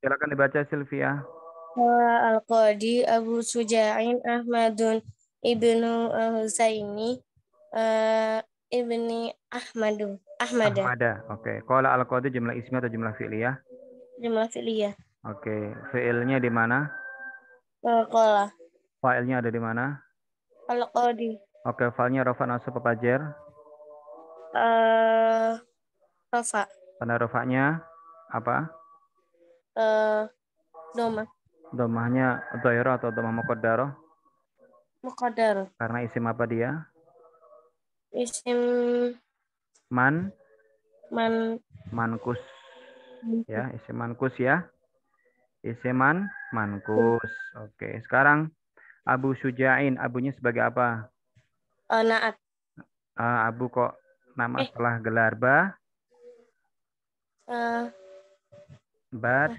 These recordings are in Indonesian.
Silakan dibaca Silvia. Al-Qadi Abu Suja'in Ahmadun Ibnu Husaini uh, Ibni Ahmadu. Ahmada. Ahmada. Oke. Okay. Qala Al-Qadi jumlah ismi atau jumlah fi'liyah? Jumlah fi'liyah. Oke. Okay. Fi'ilnya di mana? Eh, qala. Fa'ilnya ada di mana? Al-Qadi. Oke, okay. fa'ilnya rafa nasab Papajer? jer? Uh, rafa. Tanda apa? Uh, domah. Domahnya doiro atau domah mukodaro? Mukodaro. Karena isim apa dia? Isim man. Man. Mankus. Ya, isim mankus ya. Isim man, mankus. Oke, sekarang Abu Sujain, abunya sebagai apa? Uh, naat. Uh, abu kok nama eh. setelah gelar ba? Bad. Ah,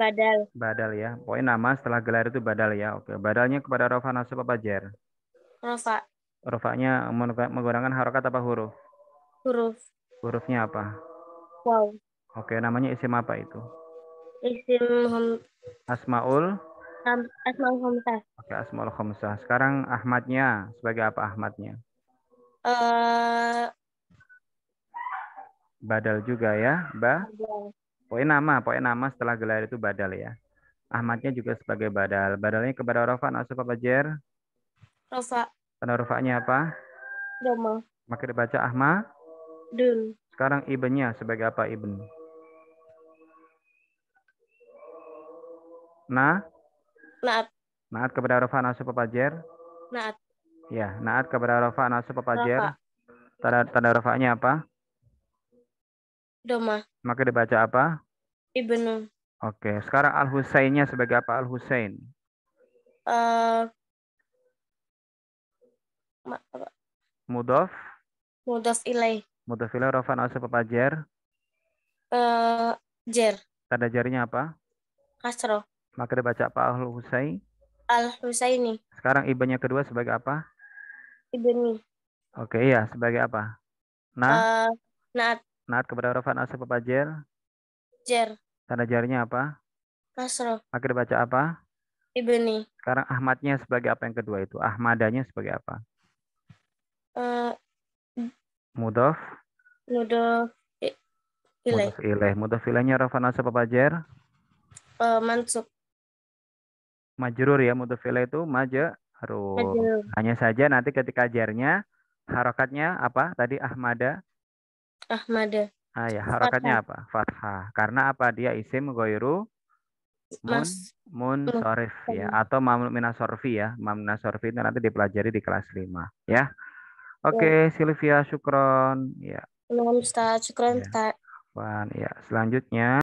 badal. Badal ya. Pokoknya nama setelah gelar itu badal ya. Oke. Badalnya kepada rofa nasib apa jer? Rofa. Rofanya menggunakan harokat apa huruf? Huruf. Hurufnya apa? Wow. Oke, namanya isim apa itu? Isim hum... Asmaul? Asmaul Khomsah. Oke, Asmaul Khomsah. Sekarang Ahmadnya sebagai apa Ahmadnya? Uh... Badal juga ya, Ba? Badal. Poin nama, poin nama setelah gelar itu badal ya. Ahmadnya juga sebagai badal. Badalnya kepada Rofa, Nasuf apa Jer? Rofa. Rafa-nya apa? Doma. Maka dibaca Ahmad? Dun. Sekarang Ibn-nya sebagai apa Ibn? Nah? Naat. Naat kepada Rafa, Nasuf apa Jer? Naat. Ya, naat kepada Rofa, Nasub apa Jer? Tanda, tanda rofanya apa? Doma. Maka dibaca apa? Ibnu. Oke, sekarang al Husainnya sebagai apa al Husain? Uh, eh, Mudof. Mudof ilai. Mudof ilai rofan asal apa jer? Uh, jer. Tanda jarinya apa? Kasro. Maka dibaca apa al Husain? Al Husaini. Sekarang ibunya kedua sebagai apa? Ibni. Oke, iya sebagai apa? Nah. Uh, naat. Nat kepada Rafan Asal Papajer. Jer. Tanda jarinya apa? Nasro. Akhir baca apa? Ibni. Sekarang Ahmadnya sebagai apa yang kedua itu? Ahmadanya sebagai apa? Uh, eh, Mudof. Mudof. Ilaih. Mudof ilaih. Mudof ilahnya Rafan Asal Jer? Uh, Mansuk. Majrur ya. Mudof ilaih itu maja. Hanya saja nanti ketika jarinya, harokatnya apa? Tadi Ahmada Ahmad. Ah ya, harakatnya apa? Fathah. Karena apa? Dia isim goiru mun mun sorif ya atau mamnu minasorfi ya. Mamnu sorfi itu nanti dipelajari di kelas 5 ya. Oke, okay, ya. Sylvia Syukron ya. Belum Ustaz, Syukron ya. Ustaz. Ya. ya, selanjutnya